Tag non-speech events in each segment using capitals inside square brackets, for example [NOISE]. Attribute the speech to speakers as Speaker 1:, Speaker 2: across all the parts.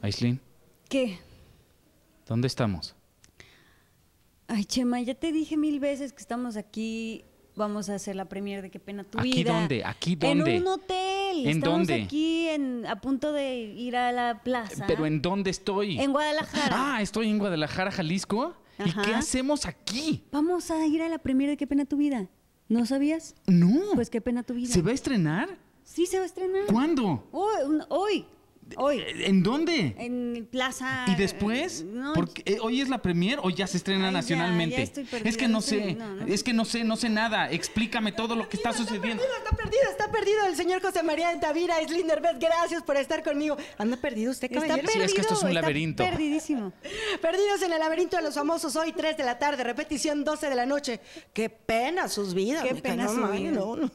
Speaker 1: Aislin. ¿Qué? ¿Dónde estamos?
Speaker 2: Ay, Chema, ya te dije mil veces que estamos aquí. Vamos a hacer la premier de Qué pena tu vida. ¿Aquí dónde? ¿Aquí dónde? En un hotel. ¿En dónde? aquí a punto de ir a la plaza. ¿Pero
Speaker 1: en dónde estoy? En Guadalajara. Ah, estoy en Guadalajara, Jalisco. ¿Y qué hacemos
Speaker 2: aquí? Vamos a ir a la premier de Qué pena tu vida. ¿No sabías?
Speaker 1: No. Pues qué pena tu vida. ¿Se va a estrenar? Sí, se va a estrenar. ¿Cuándo? Hoy. hoy. Hoy. ¿En dónde?
Speaker 2: En Plaza. ¿Y después? Eh, Porque
Speaker 1: eh, hoy es la premier o ya se estrena nacionalmente. estoy es que no sé, es que no sé, no sé nada. Explícame todo lo que está sucediendo. Está
Speaker 3: perdido, está perdido, El señor José María de Tavira es Linderbeth. Gracias por estar conmigo. Anda perdido usted, caballero. Está perdido, sí, es que esto es un laberinto. Perdidísimo. Perdidos en el laberinto de los famosos hoy 3 de la tarde, repetición 12 de la noche. Qué pena sus vidas. Qué pena su vida. no.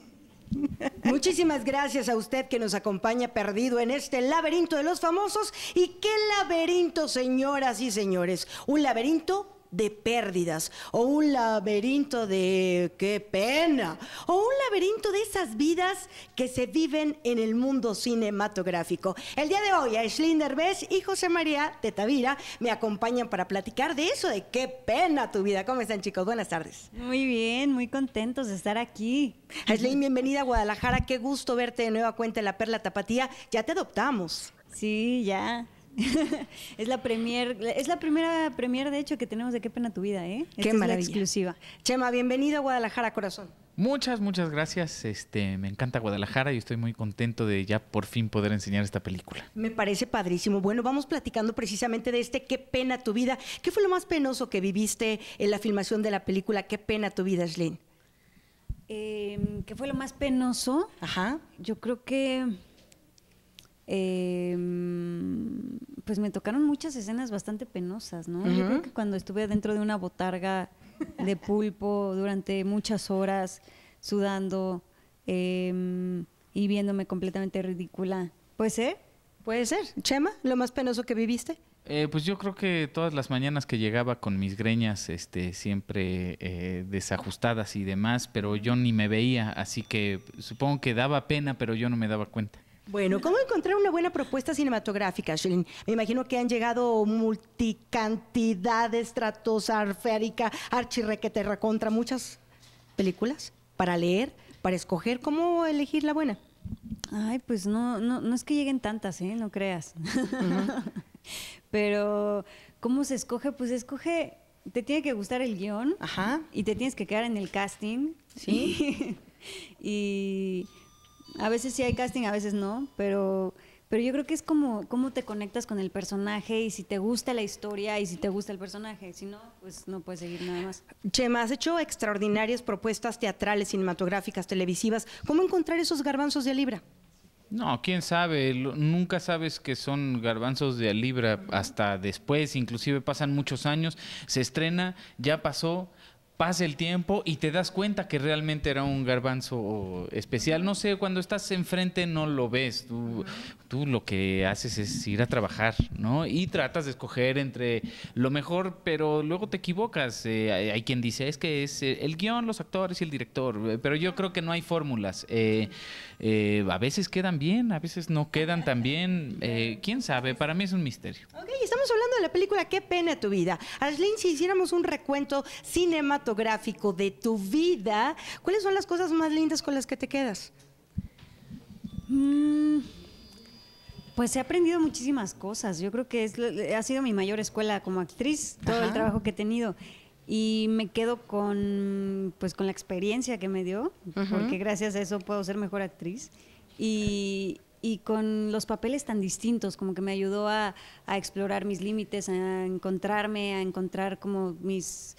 Speaker 3: [LAUGHS] Muchísimas gracias a usted que nos acompaña perdido en este laberinto de los famosos. ¿Y qué laberinto, señoras y señores? Un laberinto de pérdidas o un laberinto de qué pena o un laberinto de esas vidas que se viven en el mundo cinematográfico. El día de hoy, Aislinn Derbez y José María Tetavira me acompañan para platicar de eso, de qué pena tu vida. ¿Cómo están chicos? Buenas tardes. Muy bien, muy contentos de estar aquí. Aislinn, bienvenida a Guadalajara. Qué gusto verte de nueva cuenta en la Perla Tapatía. Ya te adoptamos. Sí, ya. [LAUGHS] es la premier, es la primera premier de hecho que tenemos
Speaker 2: de Qué pena tu vida, ¿eh? Qué Es la exclusiva. Chema, bienvenido a Guadalajara, corazón.
Speaker 1: Muchas, muchas gracias. Este, me encanta Guadalajara y estoy muy contento de ya por fin poder enseñar esta película.
Speaker 3: Me parece padrísimo. Bueno, vamos platicando precisamente de este Qué pena tu vida. ¿Qué fue lo más penoso que viviste en la filmación de la película Qué pena tu vida, Slyn?
Speaker 2: Em, ¿Qué fue lo más penoso? Ajá. Yo creo que em, pues me tocaron muchas escenas bastante penosas, ¿no? Yo creo que cuando estuve dentro de una botarga de pulpo durante muchas horas, sudando em, y viéndome completamente ridícula. ¿Puede ser? Puede
Speaker 3: ser. Chema, lo más penoso que viviste.
Speaker 1: Eh, pues yo creo que todas las mañanas que llegaba con mis greñas, este, siempre eh, desajustadas y demás, pero yo ni me veía, así que supongo que daba pena, pero yo no me daba cuenta.
Speaker 3: Bueno, ¿cómo encontrar una buena propuesta cinematográfica, Shelin? Me imagino que han llegado multicantidades, Tratos, arférica, Archirrequeterra, contra muchas películas para leer, para escoger. ¿Cómo elegir la buena? Ay, pues no, no, no es que lleguen tantas, ¿eh? No
Speaker 2: creas. [LAUGHS] Pero, ¿cómo se escoge? Pues escoge, te tiene que gustar el guión Ajá. y te tienes que quedar en el casting. Sí. [LAUGHS] y a veces sí hay casting, a veces no, pero, pero yo creo que es como cómo te conectas con el personaje y si te gusta la historia y si te gusta el personaje. Si no, pues no puedes seguir nada más.
Speaker 3: Chema, has hecho extraordinarias propuestas teatrales, cinematográficas, televisivas. ¿Cómo encontrar esos garbanzos de libra?
Speaker 1: No, quién sabe, nunca sabes que son garbanzos de libra hasta después, inclusive pasan muchos años, se estrena, ya pasó, pasa el tiempo y te das cuenta que realmente era un garbanzo especial. No sé, cuando estás enfrente no lo ves, tú, tú lo que haces es ir a trabajar, ¿no? Y tratas de escoger entre lo mejor, pero luego te equivocas. Eh, hay, quien dice, es que es eh, el guión, los actores y el director, eh, pero yo creo que no hay fórmulas. a veces quedan bien, a veces no quedan tan bien. ¿Quién sabe? Para mí es un misterio
Speaker 3: estamos hablando de la película Qué pena tu vida. Ashlyn, si hiciéramos un recuento cinematográfico de tu vida, ¿cuáles son las cosas más lindas con las que te quedas? Mm, pues he
Speaker 2: aprendido muchísimas cosas. Yo creo que es, ha sido mi mayor escuela como actriz, todo el trabajo que he tenido y me quedo con pues con la experiencia que me dio porque gracias a eso puedo ser mejor actriz y, y con los papeles tan distintos, como que me ayudó a, explorar mis límites, a encontrarme, a encontrar como mis,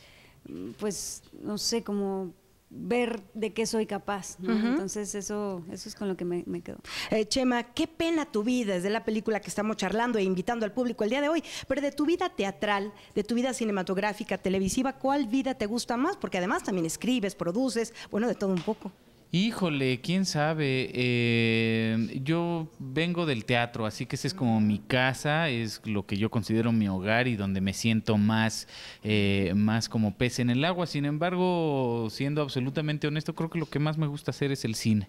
Speaker 2: pues, no sé, como ver de qué soy capaz. Entonces eso, eso es con lo que me, quedo.
Speaker 3: Eh, Chema, qué pena tu vida, desde la película que estamos charlando e invitando al público el día de hoy, pero de tu vida teatral, de tu vida cinematográfica, televisiva, ¿cuál vida te gusta más? Porque además también escribes, produces, bueno, de todo un poco.
Speaker 1: Híjole, quién sabe. Eh, yo vengo del teatro, así que ese es como mi casa, es lo que yo considero mi hogar y donde me siento más, eh, más como pez en el agua. Sin embargo, siendo absolutamente honesto, creo que lo que más me gusta hacer es el cine.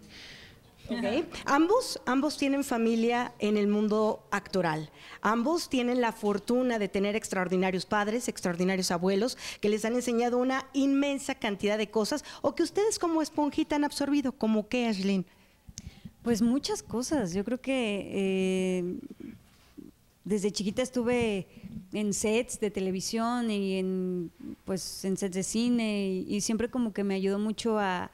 Speaker 3: Ambos, ambos tienen familia en el mundo actoral. Ambos tienen la fortuna de tener extraordinarios padres, extraordinarios abuelos, que les han enseñado una inmensa cantidad de cosas o que ustedes como esponjita han absorbido. ¿Cómo qué, Ashlyn? Pues muchas cosas. Yo creo que eh,
Speaker 2: desde chiquita estuve en sets de televisión y en, pues, en sets de cine y siempre como que me ayudó mucho a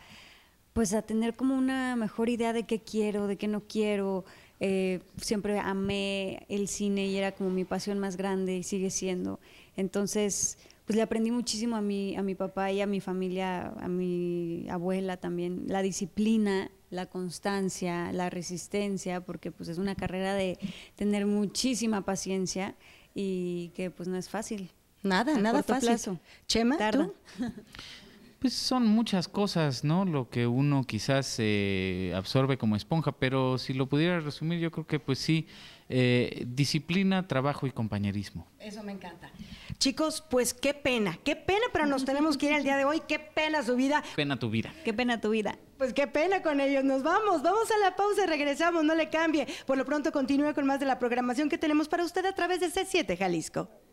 Speaker 2: pues a tener como una mejor idea de qué quiero, de qué no quiero. Eh, siempre amé el cine y era como mi pasión más grande y sigue siendo. Entonces, pues le aprendí muchísimo a mi, a mi papá y a mi familia, a mi abuela también, la disciplina, la constancia, la resistencia, porque pues es una carrera de tener muchísima paciencia y que pues no es fácil.
Speaker 3: Nada, nada
Speaker 2: fácil. Chema, [LAUGHS]
Speaker 1: Pues son muchas cosas, ¿no? Lo que uno quizás eh, absorbe como esponja, pero si lo pudiera resumir, yo creo que pues sí, eh, disciplina, trabajo y compañerismo.
Speaker 3: Eso me encanta. Chicos, pues qué pena, qué pena, pero nos tenemos que ir el día de hoy. Qué pena su vida. Pena tu vida. Qué pena tu vida. Pues qué pena con ellos. Nos vamos, vamos a la pausa regresamos. No le cambie. Por lo pronto continúe con más de la programación que tenemos para usted a través de C7 Jalisco.